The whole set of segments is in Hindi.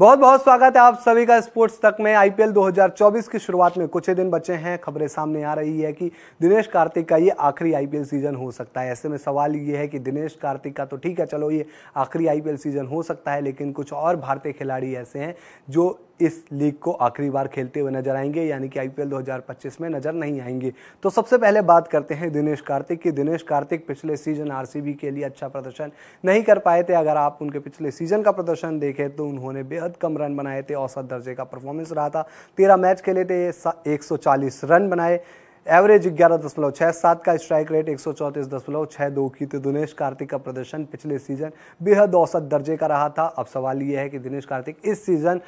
बहुत बहुत स्वागत है आप सभी का स्पोर्ट्स तक में आईपीएल 2024 की शुरुआत में कुछ ही दिन बचे हैं खबरें सामने आ रही है कि दिनेश कार्तिक का ये आखिरी आईपीएल सीजन हो सकता है ऐसे में सवाल ये है कि दिनेश कार्तिक का तो ठीक है चलो ये आखिरी आईपीएल सीजन हो सकता है लेकिन कुछ और भारतीय खिलाड़ी ऐसे हैं जो इस लीग को आखिरी बार खेलते हुए नजर आएंगे यानी कि आईपीएल 2025 में नजर नहीं आएंगे तो सबसे पहले बात करते हैं दिनेश कार्तिक की दिनेश कार्तिक पिछले सीजन आरसीबी के लिए अच्छा प्रदर्शन नहीं कर पाए थे अगर आप उनके पिछले सीजन का प्रदर्शन देखें तो उन्होंने बेहद कम रन बनाए थे औसत दर्जे का परफॉर्मेंस रहा था तेरह मैच खेले थे एक रन बनाए एवरेज ग्यारह दशमलव छः सात का स्ट्राइक रेट एक सौ चौंतीस दशमलव छः दो की तो दिनेश कार्तिक का प्रदर्शन पिछले सीजन बेहद औसत दर्जे का रहा था अब सवाल यह है कि दिनेश कार्तिक इस सीजन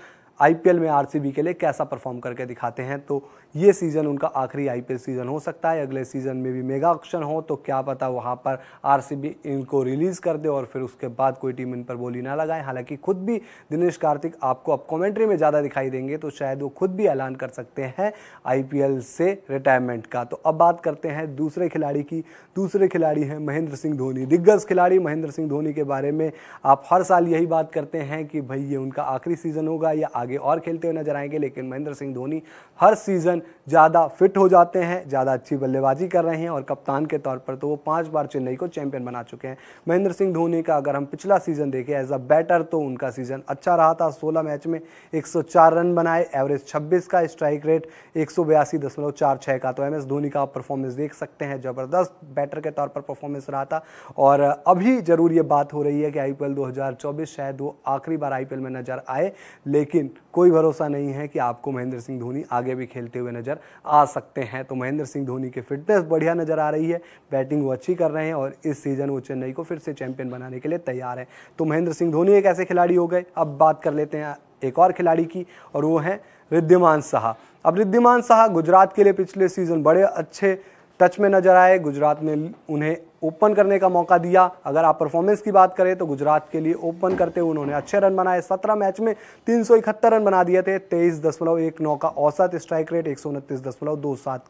आई में आर के लिए कैसा परफॉर्म करके दिखाते हैं तो ये सीज़न उनका आखिरी आई सीज़न हो सकता है अगले सीज़न में भी मेगा ऑक्शन हो तो क्या पता वहाँ पर आर इनको रिलीज़ कर दे और फिर उसके बाद कोई टीम इन पर बोली ना लगाए हालांकि खुद भी दिनेश कार्तिक आपको अब कॉमेंट्री में ज़्यादा दिखाई देंगे तो शायद वो खुद भी ऐलान कर सकते हैं आई से रिटायरमेंट का तो अब बात करते हैं दूसरे खिलाड़ी की दूसरे खिलाड़ी हैं महेंद्र सिंह धोनी दिग्गज खिलाड़ी महेंद्र सिंह धोनी के बारे में आप हर साल यही बात करते हैं कि भाई ये उनका आखिरी सीज़न होगा या आगे आगे और खेलते हुए नजर आएंगे लेकिन महेंद्र सिंह धोनी हर सीजन ज़्यादा फिट हो जाते हैं ज़्यादा अच्छी बल्लेबाजी कर रहे हैं और कप्तान के तौर पर तो वो पांच बार चेन्नई को चैंपियन बना चुके हैं महेंद्र सिंह धोनी का अगर हम पिछला सीज़न देखें एज अ बैटर तो उनका सीज़न अच्छा रहा था सोलह मैच में एक रन बनाए एवरेज छब्बीस का स्ट्राइक रेट एक का तो एम धोनी का आप परफॉर्मेंस देख सकते हैं ज़बरदस्त बैटर के तौर पर परफॉर्मेंस रहा था और अभी ज़रूर ये बात हो रही है कि आई 2024 शायद वो आखिरी बार आई में नज़र आए लेकिन कोई भरोसा नहीं है कि आपको महेंद्र सिंह धोनी आगे भी खेलते हुए नजर नज़र आ सकते हैं तो महेंद्र सिंह धोनी की फिटनेस बढ़िया नज़र आ रही है बैटिंग वो अच्छी कर रहे हैं और इस सीज़न वो चेन्नई को फिर से चैंपियन बनाने के लिए तैयार हैं तो महेंद्र सिंह धोनी एक ऐसे खिलाड़ी हो गए अब बात कर लेते हैं एक और खिलाड़ी की और वो हैं रिद्धिमान शाह अब रिद्धिमान शाह गुजरात के लिए पिछले सीज़न बड़े अच्छे टच में नजर आए गुजरात ने उन्हें ओपन करने का मौका दिया अगर आप परफॉर्मेंस की बात करें तो गुजरात के लिए ओपन करते हुए उन्होंने अच्छे रन बनाए सत्रह मैच में तीन रन बना दिए थे तेईस दशमलव एक नौ का औसत स्ट्राइक रेट एक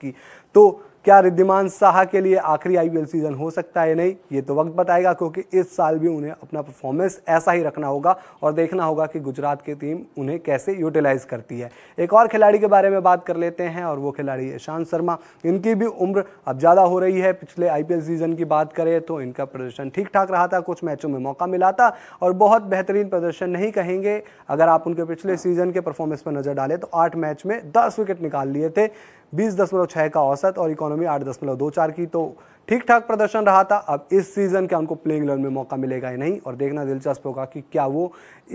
की तो क्या रिद्धिमान शाह के लिए आखिरी आईपीएल सीजन हो सकता है नहीं ये तो वक्त बताएगा क्योंकि इस साल भी उन्हें अपना परफॉर्मेंस ऐसा ही रखना होगा और देखना होगा कि गुजरात की टीम उन्हें कैसे यूटिलाइज करती है एक और खिलाड़ी के बारे में बात कर लेते हैं और वो खिलाड़ी ईशांत शर्मा इनकी भी उम्र अब ज़्यादा हो रही है पिछले आई सीजन की बात बात करें तो इनका प्रदर्शन ठीक ठाक रहा था कुछ मैचों में मौका मिला था और बहुत बेहतरीन प्रदर्शन नहीं कहेंगे अगर आप उनके पिछले सीजन के परफॉर्मेंस पर नजर डालें तो आठ मैच में दस विकेट निकाल लिए थे बीस दशमलव छः का औसत और इकोनॉमी आठ दशमलव दो चार की तो ठीक ठाक प्रदर्शन रहा था अब इस सीज़न का उनको प्लेइंग इलेवन में मौका मिलेगा ही नहीं और देखना दिलचस्प होगा कि क्या वो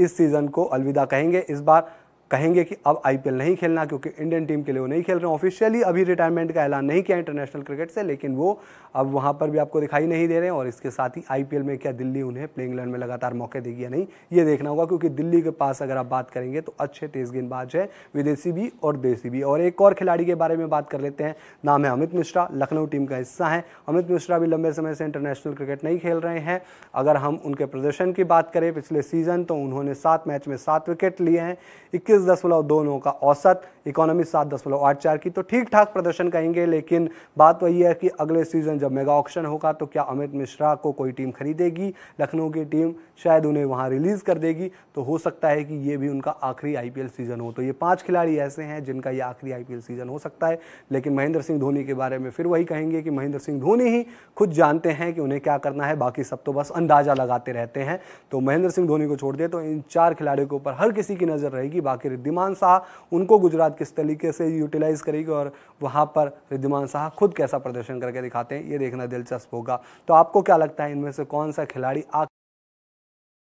इस सीज़न को अलविदा कहेंगे इस बार कहेंगे कि अब आईपीएल नहीं खेलना क्योंकि इंडियन टीम के लिए वो नहीं खेल रहे हैं ऑफिशियली अभी रिटायरमेंट का ऐलान नहीं किया इंटरनेशनल क्रिकेट से लेकिन वो अब वहाँ पर भी आपको दिखाई नहीं दे रहे हैं और इसके साथ ही आईपीएल में क्या दिल्ली उन्हें प्लेइंग इंग्लैंड में लगातार मौके देगी या नहीं ये देखना होगा क्योंकि दिल्ली के पास अगर आप बात करेंगे तो अच्छे तेज गेंदबाज है विदेशी भी और देसी भी और एक और खिलाड़ी के बारे में बात कर लेते हैं नाम है अमित मिश्रा लखनऊ टीम का हिस्सा है अमित मिश्रा भी लंबे समय से इंटरनेशनल क्रिकेट नहीं खेल रहे हैं अगर हम उनके प्रदर्शन की बात करें पिछले सीजन तो उन्होंने सात मैच में सात विकेट लिए हैं इक्कीस तीस दशमलव दो नौ का औसत इकोनॉमी सात दशमलव आठ चार की तो ठीक ठाक प्रदर्शन कहेंगे लेकिन बात वही है कि अगले सीजन जब मेगा ऑक्शन होगा तो क्या अमित मिश्रा को कोई टीम खरीदेगी लखनऊ की टीम शायद उन्हें वहाँ रिलीज़ कर देगी तो हो सकता है कि ये भी उनका आखिरी आईपीएल सीज़न हो तो ये पाँच खिलाड़ी ऐसे हैं जिनका ये आखिरी आईपीएल सीज़न हो सकता है लेकिन महेंद्र सिंह धोनी के बारे में फिर वही कहेंगे कि महेंद्र सिंह धोनी ही खुद जानते हैं कि उन्हें क्या करना है बाकी सब तो बस अंदाज़ा लगाते रहते हैं तो महेंद्र सिंह धोनी को छोड़ दे तो इन चार खिलाड़ियों के ऊपर हर किसी की नज़र रहेगी बाकी रिद्धिमान शाह उनको गुजरात किस तरीके से यूटिलाइज़ करेगी और वहाँ पर रिद्धिमान शाह खुद कैसा प्रदर्शन करके दिखाते हैं ये देखना दिलचस्प होगा तो आपको क्या लगता है इनमें से कौन सा खिलाड़ी आ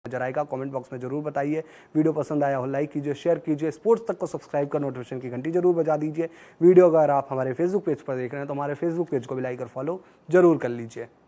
नजर आएगा कमेंट बॉक्स में जरूर बताइए वीडियो पसंद आया हो लाइक कीजिए शेयर कीजिए स्पोर्ट्स तक को सब्सक्राइब कर नोटिफिकेशन की घंटी जरूर बजा दीजिए वीडियो अगर आप हमारे फेसबुक पेज पर देख रहे हैं तो हमारे फेसबुक पेज को भी लाइक और फॉलो जरूर कर लीजिए